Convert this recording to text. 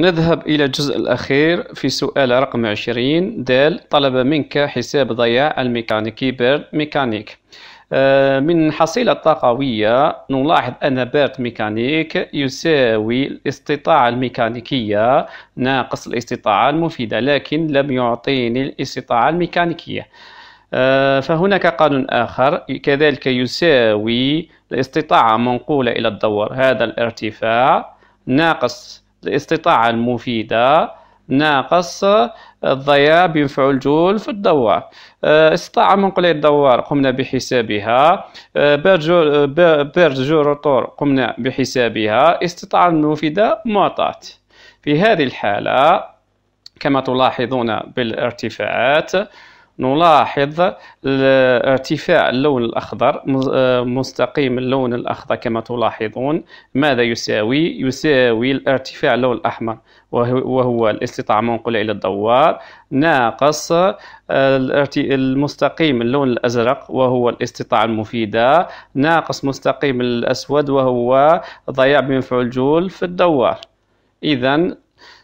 نذهب إلى الجزء الأخير في سؤال رقم 20 دال طلب منك حساب ضياع الميكانيكي بيرد ميكانيك آه، من حصيلة طاقوية نلاحظ أن بيرد ميكانيك يساوي الاستطاعة الميكانيكية ناقص الاستطاعة المفيدة لكن لم يعطيني الاستطاعة الميكانيكية آه، فهناك قانون آخر كذلك يساوي الاستطاعة منقولة إلى الدور هذا الارتفاع ناقص الاستطاعة المفيدة ناقص الضياع بينفع الجول في الدوار آه، استطاع منقلي الدوار قمنا بحسابها آه، بيرج جور آه، روتور قمنا بحسابها استطاعة المفيدة معطات في هذه الحالة كما تلاحظون بالارتفاعات نلاحظ ارتفاع اللون الأخضر آه، مستقيم اللون الأخضر كما تلاحظون ماذا يساوي؟ يساوي الارتفاع اللون الأحمر وهو الاستطاعة منقولة إلى الدوار ناقص آه، المستقيم اللون الأزرق وهو الاستطاعة المفيدة ناقص مستقيم الأسود وهو ضياع بمفعول جول في الدوار إذا